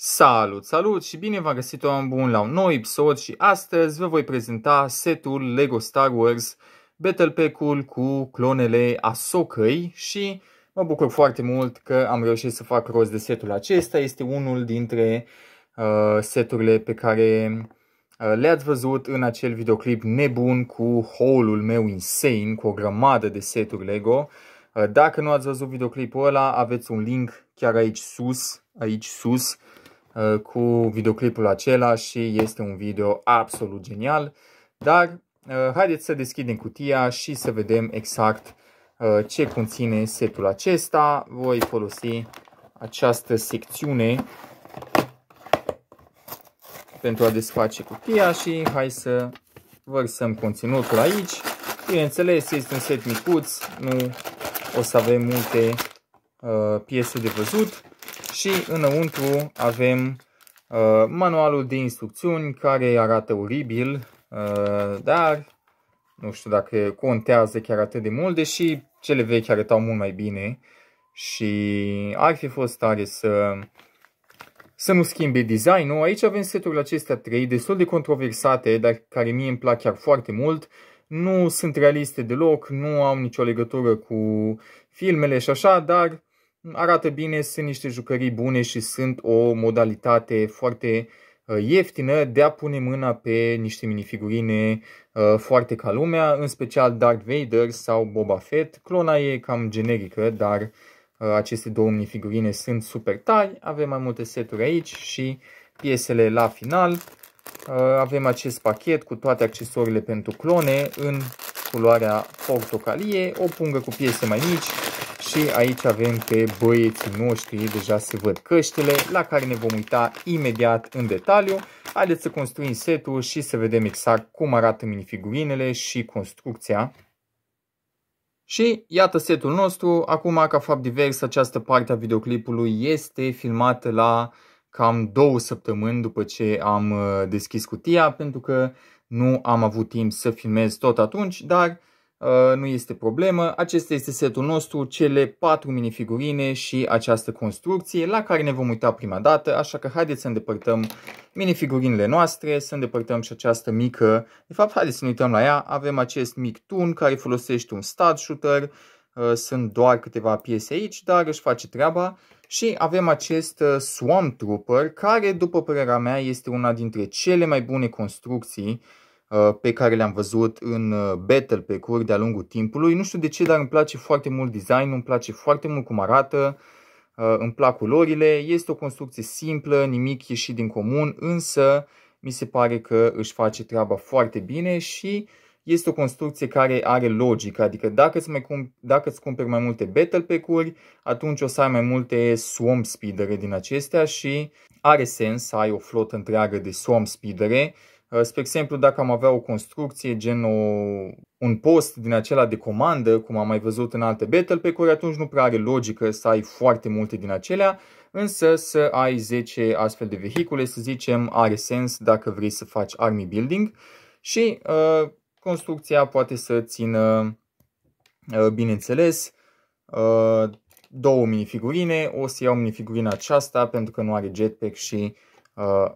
Salut, salut și bine v-am găsit oameni bun la un nou episod și astăzi vă voi prezenta setul LEGO Star Wars Battle Pack-ul cu clonele Asokăi și mă bucur foarte mult că am reușit să fac rost de setul acesta. Este unul dintre uh, seturile pe care uh, le-ați văzut în acel videoclip nebun cu haul meu insane, cu o grămadă de seturi LEGO. Uh, dacă nu ați văzut videoclipul ăla, aveți un link chiar aici sus, aici sus, uh, Uh, cu videoclipul acela și este un video absolut genial, dar uh, haideți să deschidem cutia și să vedem exact uh, ce conține setul acesta. Voi folosi această secțiune pentru a desface cutia și hai să vărsăm conținutul aici. Bineînțeles, este un set micuț, nu o să avem multe uh, piese de văzut și înăuntru avem uh, manualul de instrucțiuni care arată oribil, uh, dar nu știu dacă contează chiar atât de mult, deși cele vechi arătau mult mai bine și ar fi fost tare să, să nu schimbe designul. Aici avem seturile acestea trei, destul de controversate, dar care mie îmi plac chiar foarte mult. Nu sunt realiste deloc, nu au nicio legătură cu filmele și așa, dar arată bine, sunt niște jucării bune și sunt o modalitate foarte uh, ieftină de a pune mâna pe niște minifigurine uh, foarte ca lumea, în special Darth Vader sau Boba Fett. Clona e cam generică, dar uh, aceste două minifigurine sunt super tari. Avem mai multe seturi aici și piesele la final. Avem acest pachet cu toate accesoriile pentru clone în culoarea portocalie, o pungă cu piese mai mici, și aici avem pe băieții noștri, deja se văd căștile, la care ne vom uita imediat în detaliu. Haideți să construim setul și să vedem exact cum arată minifigurinele și construcția. Și iată setul nostru, acum ca fapt divers această parte a videoclipului este filmată la cam două săptămâni după ce am uh, deschis cutia pentru că nu am avut timp să filmez tot atunci, dar Uh, nu este problemă. Acesta este setul nostru, cele patru minifigurine și această construcție la care ne vom uita prima dată, așa că haideți să îndepărtăm minifigurinile noastre, să îndepărtăm și această mică, de fapt haideți să ne uităm la ea, avem acest mic tun care folosește un stud shooter, uh, sunt doar câteva piese aici, dar își face treaba și avem acest uh, Swamp Trooper care, după părerea mea, este una dintre cele mai bune construcții Uh, pe care le-am văzut în uh, battle pe curi de-a lungul timpului. Nu știu de ce, dar îmi place foarte mult design, îmi place foarte mult cum arată, uh, îmi plac culorile. Este o construcție simplă, nimic ieșit din comun, însă mi se pare că își face treaba foarte bine și este o construcție care are logică, adică dacă îți, mai cum, dacă îți cumperi mai multe battle pe uri atunci o să ai mai multe swamp speedere din acestea și are sens să ai o flotă întreagă de swamp speedere, Uh, spre exemplu, dacă am avea o construcție gen o, un post din acela de comandă, cum am mai văzut în alte battle, pe care atunci nu prea are logică să ai foarte multe din acelea, însă să ai 10 astfel de vehicule, să zicem, are sens dacă vrei să faci army building și uh, construcția poate să țină, uh, bineînțeles, uh, două minifigurine, o să iau minifigurina aceasta pentru că nu are jetpack și uh,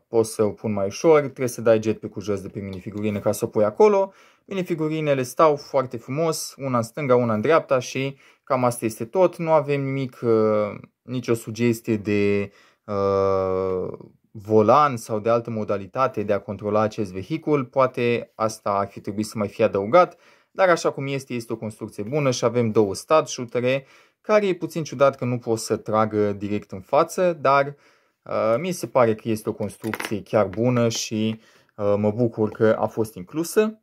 pot uh, să o pun mai ușor, trebuie să dai pe cu jos de pe minifigurine ca să o pui acolo. Minifigurinele stau foarte frumos, una în stânga, una în dreapta și cam asta este tot. Nu avem nimic, uh, nicio sugestie de uh, volan sau de altă modalitate de a controla acest vehicul. Poate asta ar fi trebuit să mai fie adăugat, dar așa cum este, este o construcție bună și avem două stat shootere, care e puțin ciudat că nu pot să tragă direct în față, dar uh, Uh, mi se pare că este o construcție chiar bună și uh, mă bucur că a fost inclusă.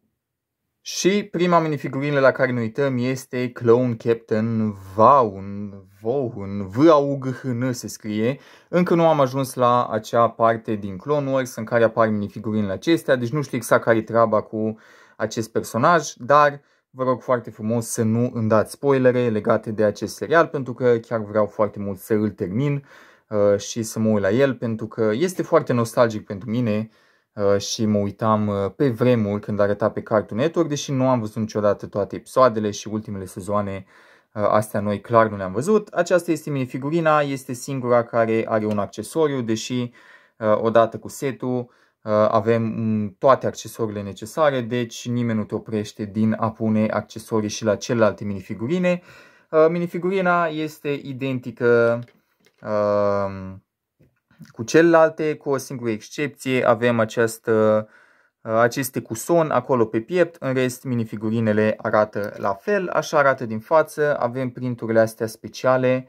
Și prima minifigurină la care ne uităm este Clone Captain Vaughn. Vaughn, v a u g h n se scrie. Încă nu am ajuns la acea parte din Clone Wars în care apar minifigurinele acestea, deci nu știu exact care e treaba cu acest personaj, dar vă rog foarte frumos să nu îmi dați spoilere legate de acest serial, pentru că chiar vreau foarte mult să îl termin Uh, și să mă uit la el pentru că este foarte nostalgic pentru mine uh, și mă uitam uh, pe vremuri când arăta pe Cartoon Network, deși nu am văzut niciodată toate episoadele și ultimele sezoane astea noi clar nu le-am văzut. Aceasta este minifigurina, este singura care are un accesoriu, deși odată cu setul avem mm, toate accesoriile necesare, deci nimeni nu te oprește din a pune accesorii și la celelalte minifigurine. Minifigurina este identică cu celelalte, cu o singură excepție, avem această, uh, aceste cu son acolo pe piept, în rest minifigurinele arată la fel, așa arată din față, avem printurile astea speciale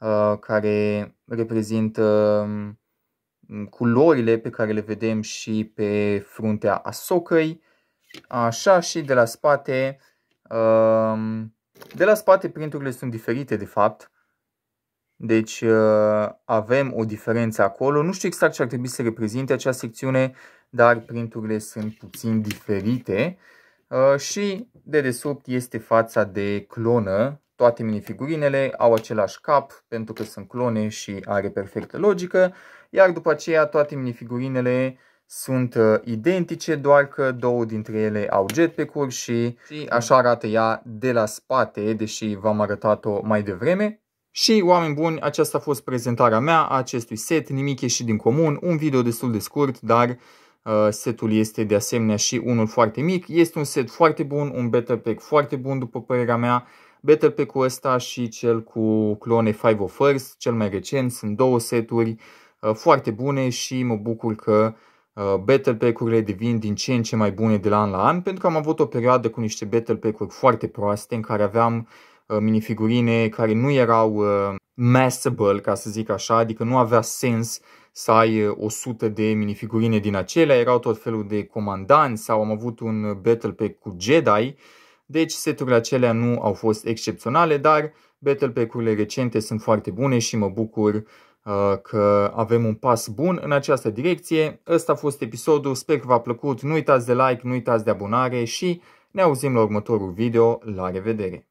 uh, care reprezintă um, culorile pe care le vedem și pe fruntea asocăi, așa și de la spate, um, de la spate printurile sunt diferite de fapt, deci uh, avem o diferență acolo. Nu știu exact ce ar trebui să reprezinte acea secțiune, dar printurile sunt puțin diferite. Uh, și de desubt este fața de clonă. Toate minifigurinele au același cap pentru că sunt clone și are perfectă logică. Iar după aceea toate minifigurinele sunt uh, identice, doar că două dintre ele au jetpack-uri și așa arată ea de la spate, deși v-am arătat-o mai devreme. Și, oameni buni, aceasta a fost prezentarea mea a acestui set, nimic ieșit din comun, un video destul de scurt, dar uh, setul este de asemenea și unul foarte mic. Este un set foarte bun, un battle pack foarte bun după părerea mea. Battle Pack-ul ăsta și cel cu clone 5 of First, cel mai recent, sunt două seturi uh, foarte bune și mă bucur că uh, Battle Pack-urile devin din ce în ce mai bune de la an la an, pentru că am avut o perioadă cu niște Battle Pack-uri foarte proaste în care aveam uh, Uh, minifigurine care nu erau uh, massable, ca să zic așa, adică nu avea sens să ai 100 uh, de minifigurine din acelea, erau tot felul de comandanți sau am avut un battle pack cu Jedi, deci seturile acelea nu au fost excepționale, dar battle pack-urile recente sunt foarte bune și mă bucur că avem un pas bun în această direcție. Ăsta a fost episodul, sper că v-a plăcut, nu uitați de like, nu uitați de abonare și ne auzim la următorul video, la revedere!